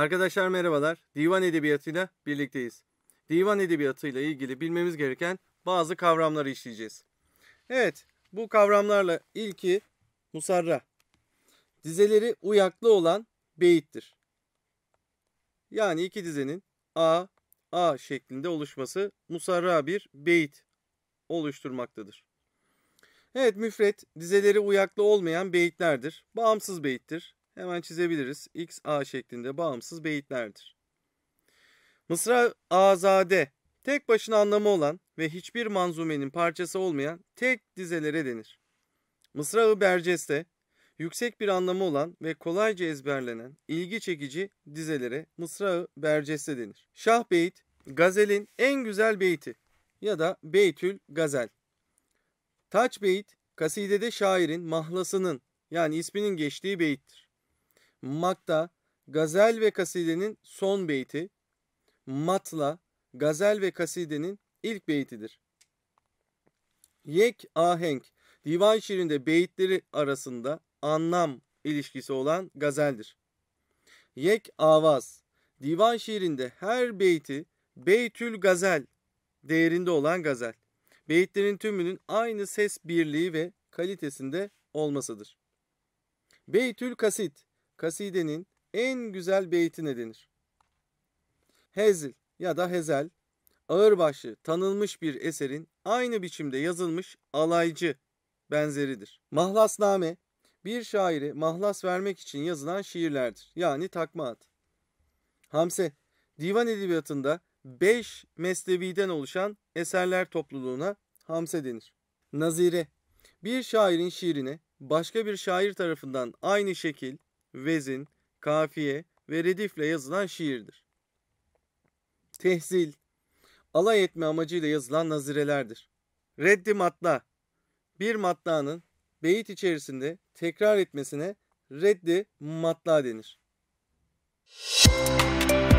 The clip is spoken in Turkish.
Arkadaşlar merhabalar. Divan edebiyatıyla birlikteyiz. Divan edebiyatıyla ilgili bilmemiz gereken bazı kavramları işleyeceğiz. Evet, bu kavramlarla ilki musarra. Dizeleri uyaklı olan beyittir. Yani iki dizenin A, A şeklinde oluşması musarra bir beyit oluşturmaktadır. Evet müfret dizeleri uyaklı olmayan beyitlerdir. Bağımsız beyittir hemen çizebiliriz. X, A şeklinde bağımsız beyitlerdir. Mısra azade, tek başına anlamı olan ve hiçbir manzumenin parçası olmayan tek dizelere denir. Mısra-ı Berceste, yüksek bir anlamı olan ve kolayca ezberlenen ilgi çekici dizelere Mısra-ı Berceste denir. Şah beyit, gazelin en güzel beyti ya da Beytül Gazel. Taç beyit, kasidede şairin mahlasının yani isminin geçtiği beyittir. Makta, gazel ve kasidenin son beyti, matla, gazel ve kasidenin ilk beytidir. Yek ahenk, divan şiirinde beyitleri arasında anlam ilişkisi olan gazeldir. Yek avaz, divan şiirinde her beyti beytül gazel değerinde olan gazel. Beyitlerin tümünün aynı ses birliği ve kalitesinde olmasıdır. Beytül kasit, kasidenin en güzel beytine denir. Hezil ya da hezel, ağırbaşlı, tanınmış bir eserin aynı biçimde yazılmış alaycı benzeridir. Mahlasname, bir şairi mahlas vermek için yazılan şiirlerdir. Yani takma ad. Hamse, divan edebiyatında 5 mesleviden oluşan eserler topluluğuna hamse denir. Nazire, bir şairin şiirine başka bir şair tarafından aynı şekil, vezin, kafiye ve redifle yazılan şiirdir. Tehzil, alay etme amacıyla yazılan nazirelerdir. Reddi matla, bir matlaanın beyit içerisinde tekrar etmesine reddi matla denir. Müzik